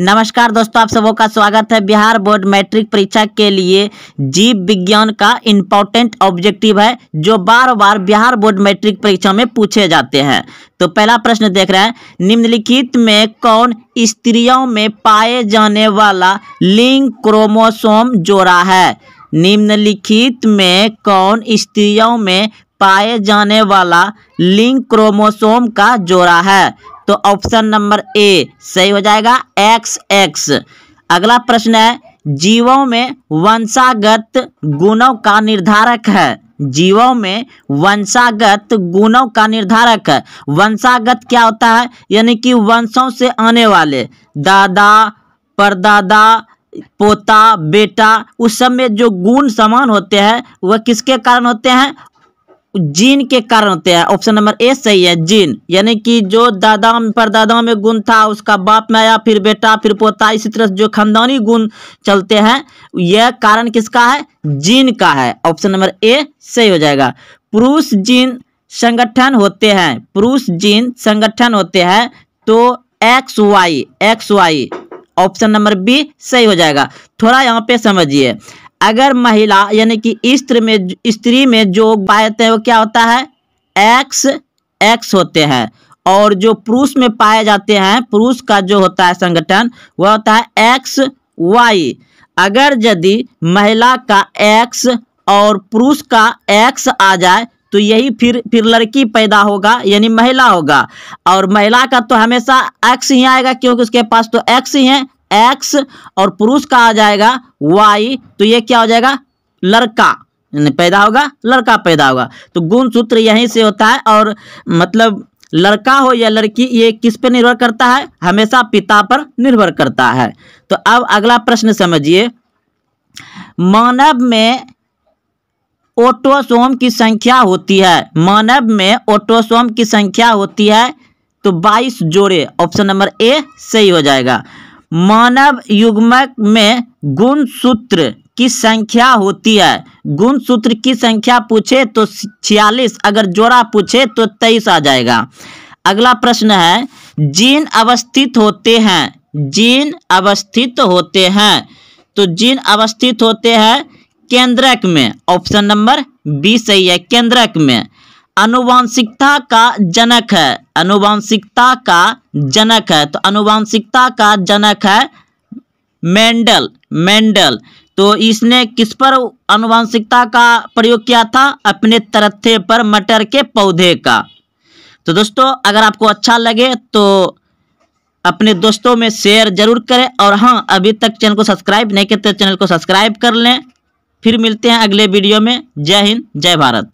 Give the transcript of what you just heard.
नमस्कार दोस्तों आप सबों का स्वागत है बिहार बोर्ड मैट्रिक परीक्षा के लिए जीव विज्ञान का इम्पोर्टेंट ऑब्जेक्टिव है जो बार बार बिहार बोर्ड मैट्रिक परीक्षा में पूछे जाते हैं तो पहला प्रश्न देख रहे हैं निम्नलिखित में कौन स्त्रियों में पाए जाने वाला लिंग क्रोमोसोम जोड़ा है निम्नलिखित में कौन स्त्रियों में पाए जाने वाला लिंग क्रोमोसोम का जोड़ा है तो ऑप्शन नंबर ए सही हो जाएगा एक्स एक्स अगला प्रश्न है जीवों में वंशागत गुणों का निर्धारक है जीवों में वंशागत गुणों का निर्धारक है वंशागत क्या होता है यानी कि वंशों से आने वाले दादा परदादा पोता बेटा उस सब में जो गुण समान होते हैं वह किसके कारण होते हैं जीन के कारण होते हैं ऑप्शन नंबर ए सही है जीन यानी कि जो दादा परदादा में गुण था उसका बाप में आया फिर बेटा फिर पोता इसी तरह जो खानदानी गुण चलते हैं यह कारण किसका है जीन का है ऑप्शन नंबर ए सही हो जाएगा पुरुष जीन संगठन होते हैं पुरुष जीन संगठन होते हैं तो X Y X Y option number B सही हो जाएगा थोड़ा यहाँ पे समझिए अगर महिला यानी कि स्त्री में स्त्री में जो पाए जाते हैं वो क्या होता है एक्स एक्स होते हैं और जो पुरुष में पाए जाते हैं पुरुष का जो होता है संगठन वह होता है एक्स वाई अगर यदि महिला का एक्स और पुरुष का एक्स आ जाए तो यही फिर फिर लड़की पैदा होगा यानी महिला होगा और महिला का तो हमेशा एक्स ही आएगा क्योंकि उसके पास तो एक्स ही है एक्स और पुरुष का आ जाएगा वाई तो ये क्या हो जाएगा लड़का पैदा होगा लड़का पैदा होगा तो गुण सूत्र यहीं से होता है और मतलब लड़का हो या लड़की ये किस पर निर्भर करता है हमेशा पिता पर निर्भर करता है तो अब अगला प्रश्न समझिए मानव में ओटोसोम की संख्या होती है मानव में ओटोसोम की संख्या होती है तो 22 जोड़े ऑप्शन नंबर ए सही हो जाएगा मानव युग्मक में गुण सूत्र की संख्या होती है गुण सूत्र की संख्या पूछे तो छियालीस अगर जोड़ा पूछे तो तेईस आ जाएगा अगला प्रश्न है जीन अवस्थित होते हैं जीन अवस्थित होते हैं तो जीन अवस्थित होते हैं केंद्रक में ऑप्शन नंबर बी सही है केंद्रक में अनुवांशिकता का जनक है अनुवांशिकता का जनक है तो अनुवांशिकता का जनक है मेंडल मेंडल तो इसने किस पर अनुवांशिकता का प्रयोग किया था अपने तरथे पर मटर के पौधे का तो दोस्तों अगर आपको अच्छा लगे तो अपने दोस्तों में शेयर जरूर करें और हाँ अभी तक चैनल को सब्सक्राइब नहीं करते तो चैनल को सब्सक्राइब कर लें फिर मिलते हैं अगले वीडियो में जय हिंद जय भारत